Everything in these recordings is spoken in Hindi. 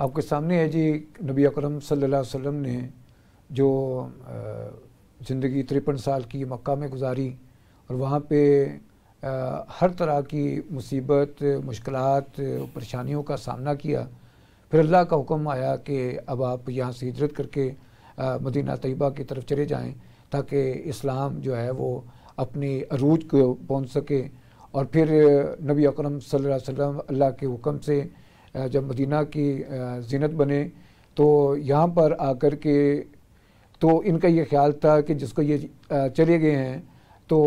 आपके सामने है जी नबी अकरम सल्लल्लाहु अलैहि वसल्लम ने जो ज़िंदगी तिरपन साल की मक्का में गुजारी और वहाँ पे हर तरह की मुसीबत मुश्किल परेशानियों का सामना किया फिर अल्लाह का हुक्म आया कि अब आप यहाँ से हिजरत करके मदीना तयबा की तरफ चले जाएँ ताकि इस्लाम जो है वो अपने अरूज को पहुँच सके और फिर नबी अकरम सल्लल्लाहु अलैहि वसल्लम अल्लाह के हुक्म से जब मदीना की जीनत बने तो यहाँ पर आकर के तो इनका ये ख्याल था कि जिसको ये चले गए हैं तो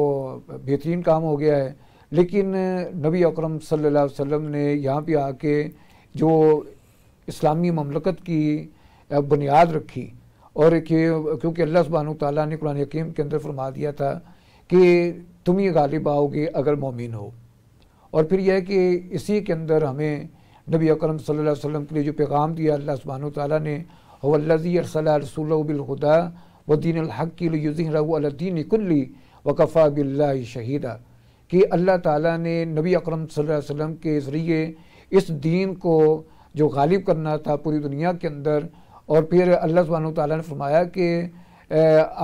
बेहतरीन काम हो गया है लेकिन नबी अकरम सल्लल्लाहु अलैहि वसल्लम ने यहाँ पे आके जो इस्लामी ममलकत की बुनियाद रखी और कि क्योंकि अल्लाह सुबहान ताली ने कुरान हकीम के अंदर फरमा दिया था कि तुम ही गालिब आओगे अगर मोमिन हो और फिर यह कि इसी के अंदर हमें नबी अकरम सल्लल्लाहु अलैहि वसल्लम के लिए जो पैगाम दिया अल्लाह सुबहान ताली ने वल्लजी रसलाबिलहुदा व दीन हक़ीन कुल्ली वकफ़ा बिल्ला शहीदा कि अल्लाह ताला ने नबी अकरम सल्लल्लाहु अलैहि वसल्लम के ज़रिए इस दीन को जो गालिब करना था पूरी दुनिया के अंदर और फिर अल्लाह सुबहान ताली ने फरमाया कि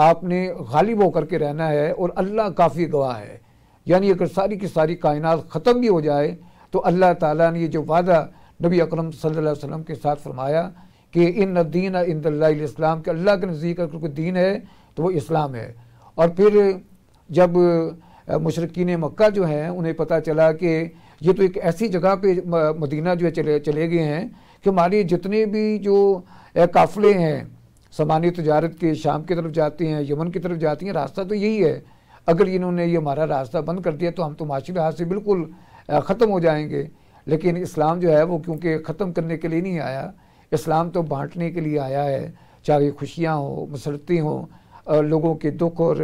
आपने गालिब होकर के रहना है और अल्लाह काफ़ी गवाह है यानी अगर सारी की सारी कायनात ख़त्म भी हो जाए तो अल्लाह ताला ने ये जो वादा नबी अकरम सल्लल्लाहु अलैहि वसल्लम के साथ फरमाया कि इन दीन इस्लाम के अल्लाह के नज़दीक अगर कोई दीन है तो वो इस्लाम है और फिर जब मशरकिन मक्का जो हैं उन्हें पता चला कि ये तो एक ऐसी जगह पे मदीना जो है चले चले गए हैं कि हमारे जितने भी जो काफ़िले हैं सामान्य तजारत के शाम की तरफ जाते हैं यमन की तरफ जाती हैं रास्ता तो यही है अगर इन्होंने ये हमारा रास्ता बंद कर दिया तो हम तो माशी लिहाज से बिल्कुल ख़त्म हो जाएंगे लेकिन इस्लाम जो है वो क्योंकि ख़त्म करने के लिए नहीं आया इस्लाम तो बांटने के लिए आया है चाहे खुशियाँ हों मसरती हों लोगों के दुख और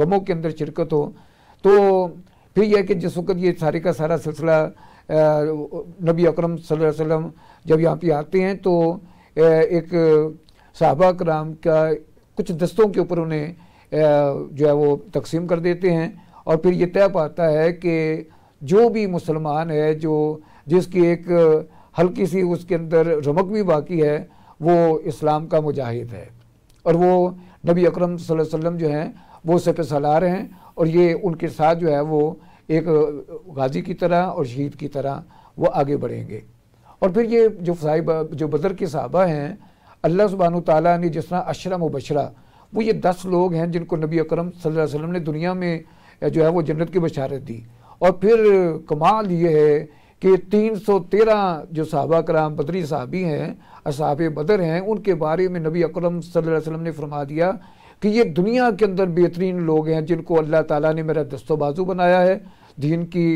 गमों के अंदर शिरकत हो तो फिर यह कि जिस वक्त ये सारे का सारा सिलसिला नबी अकरम वसल्लम जब यहाँ पे आते हैं तो एक सहाबा कराम का कुछ दस्तों के ऊपर उन्हें जो है वो तकसीम कर देते हैं और फिर ये तय पाता है कि जो भी मुसलमान है जो जिसकी एक हल्की सी उसके अंदर रमक भी बाकी है वो इस्लाम का मुजाहिद है और वो नबी अकरम सल्लल्लाहु अलैहि वसल्लम जो हैं वो सफ़ सलार हैं और ये उनके साथ जो है वो एक गाजी की तरह और शहीद की तरह वो आगे बढ़ेंगे और फिर ये जो साहिबा जो बदर के साहबा हैं अल्लाह सुबहान तला ने जिस तरह अशरम मुबशरा वो ये दस लोग हैं जिनको नबी अक्रम सल्लल्लाहु ने दुनिया में जो है वो जन्नत की बशारत दी और फिर कमाल ये है कि 313 जो सहाबा कराम बदरी साहबी हैं असाब बदर हैं उनके बारे में नबी अकरम सल्लल्लाहु अलैहि वसल्लम ने फरमा दिया कि ये दुनिया के अंदर बेहतरीन लोग हैं जिनको अल्लाह ताला ने मेरा दस्तो बाजू बनाया है दीन की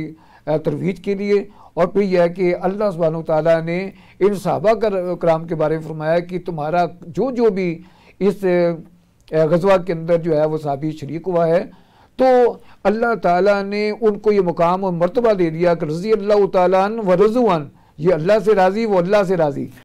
तरवीज के लिए और फिर यह है कि अल्लाह सुबहान ताली ने इन सहाबा कर, कराम के बारे में फरमाया कि तुम्हारा जो जो भी इस गजवा के अंदर जो है वो सहाबी शरीक हुआ है तो अल्लाह ताला ने उनको ये मुकाम और मरतबा दे दिया कि रज़ी अल्लाह तन व ये अल्लाह से राज़ी वो अल्लाह से राज़ी